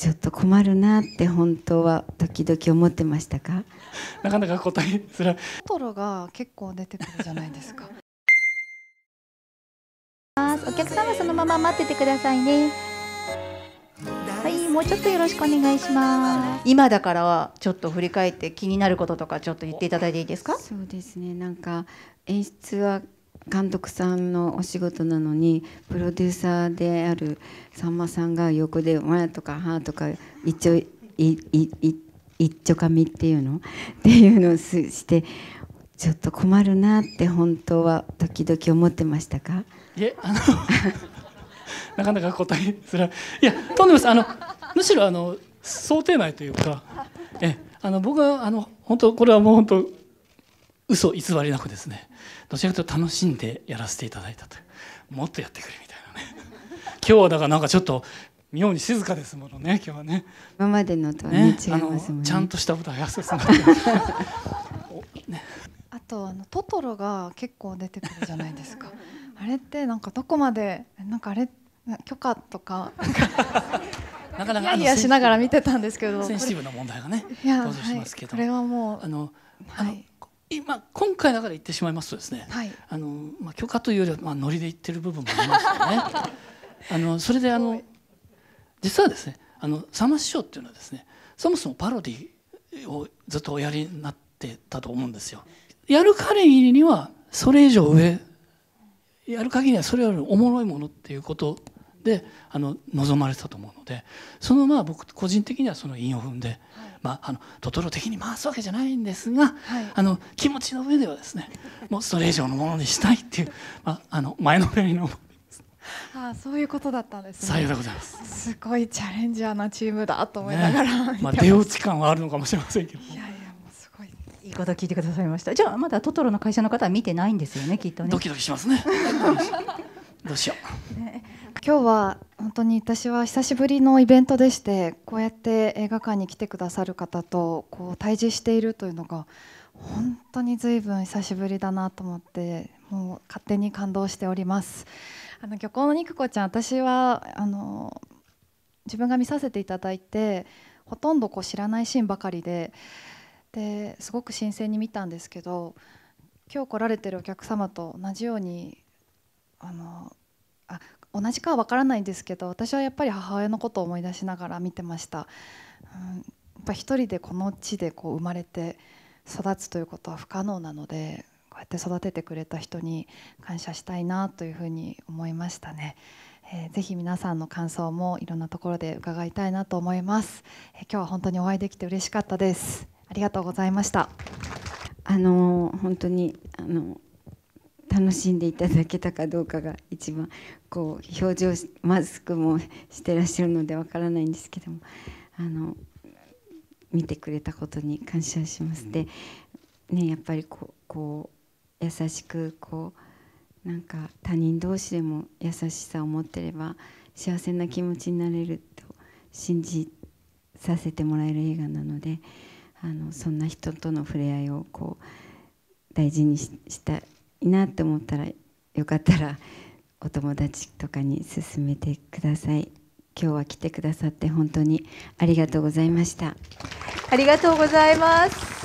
ちょっと困るなって本当は時々思ってましたかなかなか答えづらいトロが結構出てくるじゃないですかお客様そのまま待っててくださいねはいもうちょっとよろしくお願いします今だからはちょっと振り返って気になることとかちょっと言っていただいていいですかそうですねなんか演出は監督さんのお仕事なのにプロデューサーであるさんまさんが横で「わ」とか「は」とか一応一丁紙っていうの っていうのをしてちょっと困るなって本当は時々思ってましたかいえあの なかなか答えづらいいやとんでもないあのむしろあの想定内というかえあの僕はあの本当これはもう本当嘘偽りなくですねどちらかというと楽しんでやらせていただいたともっとやってくれみたいなね 今日はだからなんかちょっと妙に静かですものね今日はね今までのとはね、ね、違いますもんねちゃんとした舞台挨拶になあとあのトトロが結構出てくるじゃないですかあれってなんかどこまでなんかあれ許可とかなかなかいやいやしながら見てたんですけどセンシティブな問題がね、登場しますけど、はい、これはもうあの、はい、今今回だから言ってしまいますとですね、はい、あのまあ、許可というよりは、まあ、ノリで言ってる部分もありますよね あのそれであの実はですねあのさ師匠っていうのはですねそもそもパロディをずっとおやりになってたと思うんですよ。やる限りにはそれ以上上やる限りはそれよりおもろいものっていうことであの望まれてたと思うのでそのまあ僕個人的にはその韻を踏んで、はい、まあ、あのトトロ的に回すわけじゃないんですが、はい、あの気持ちの上ではですねもうそれ以上のものにしたいっていう、まあ、あの前のめりのああそういうことだったんですね。さようでございます。すごいチャレンジャーなチームだと思いながら、ね、まあ出落ち感はあるのかもしれませんけど。いやいやもうすごい。いいこと聞いてくださいました。じゃあまだトトロの会社の方は見てないんですよねきっとね。ドキドキしますね。どうしよう。ね今日は本当に私は久しぶりのイベントでしてこうやって映画館に来てくださる方とこう対峙しているというのが本当に随分久しぶりだなと思ってもう勝手に感動しておりますあの漁港の肉子ちゃん私はあの自分が見させていただいてほとんどこう知らないシーンばかりでですごく新鮮に見たんですけど今日来られてるお客様と同じようにあのあ同じかは分からないんですけど私はやっぱり母親のことを思い出しながら見てました、うん、やっぱ一人でこの地でこう生まれて育つということは不可能なのでこうやって育ててくれた人に感謝したいなというふうに思いましたね。えー、ぜひ皆さんの感想もいろんなところで伺いたいなと思います、えー、今日は本当にお会いできて嬉しかったですありがとうございましたあの本当にあの楽しんでいただけたかどうかが一番こう表情マスクもしてらっしゃるのでわからないんですけどもあの見てくれたことに感謝します。で、ね、やっぱりこうこう優しくこうなんか他人同士でも優しさを持ってれば幸せな気持ちになれると信じさせてもらえる映画なのであのそんな人との触れ合いをこう大事にしたいなって思ったらよかったらお友達とかに勧めてください今日は来てくださって本当にありがとうございましたありがとうございます